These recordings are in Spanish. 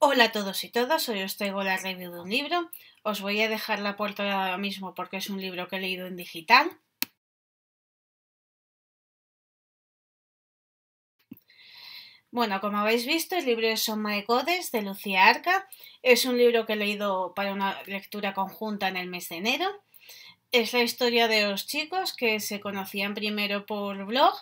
Hola a todos y todas, hoy os traigo la review de un libro. Os voy a dejar la portada ahora mismo porque es un libro que he leído en digital. Bueno, como habéis visto, el libro es Son My de Lucía Arca. Es un libro que he leído para una lectura conjunta en el mes de enero. Es la historia de los chicos que se conocían primero por blog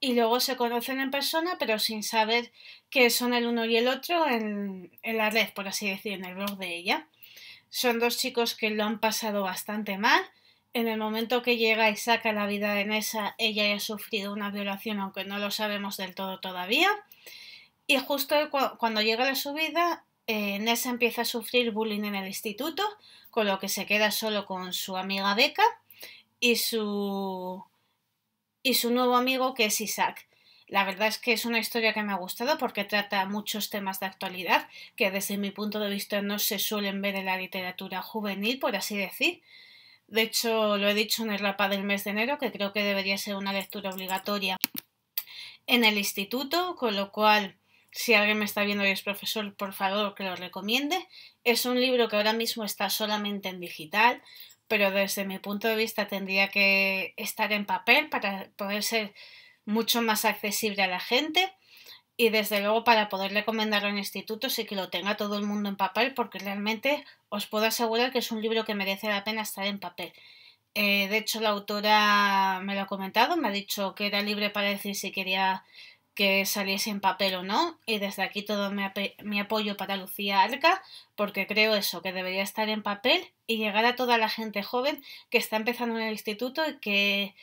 y luego se conocen en persona, pero sin saber que son el uno y el otro en, la red, por así decir, en el blog de ella. Son dos chicos que lo han pasado bastante mal. En el momento que llega y saca la vida de Nessa, ella ha sufrido una violación, aunque no lo sabemos del todo todavía. Y justo cuando llega la subida, eh, Nessa empieza a sufrir bullying en el instituto, con lo que se queda solo con su amiga Beca y su y su nuevo amigo que es Isaac. La verdad es que es una historia que me ha gustado porque trata muchos temas de actualidad que desde mi punto de vista no se suelen ver en la literatura juvenil, por así decir. De hecho, lo he dicho en el rapa del mes de enero, que creo que debería ser una lectura obligatoria en el instituto, con lo cual, si alguien me está viendo y es profesor, por favor que lo recomiende. Es un libro que ahora mismo está solamente en digital, pero desde mi punto de vista tendría que estar en papel para poder ser mucho más accesible a la gente y desde luego para poder recomendarlo en institutos y que lo tenga todo el mundo en papel porque realmente os puedo asegurar que es un libro que merece la pena estar en papel. Eh, de hecho, la autora me lo ha comentado, me ha dicho que era libre para decir si quería que saliese en papel o no, y desde aquí todo mi, apoyo para Lucía Arca, porque creo eso, que debería estar en papel y llegar a toda la gente joven que está empezando en el instituto y que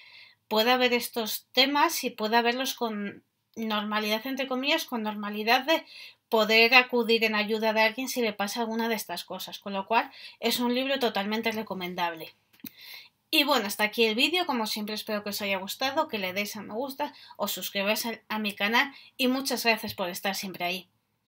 pueda ver estos temas y pueda verlos con normalidad, entre comillas, con normalidad de poder acudir en ayuda de alguien si le pasa alguna de estas cosas, con lo cual es un libro totalmente recomendable. Y bueno, hasta aquí el vídeo, como siempre espero que os haya gustado, que le deis a me gusta, os suscribáis a mi canal y muchas gracias por estar siempre ahí.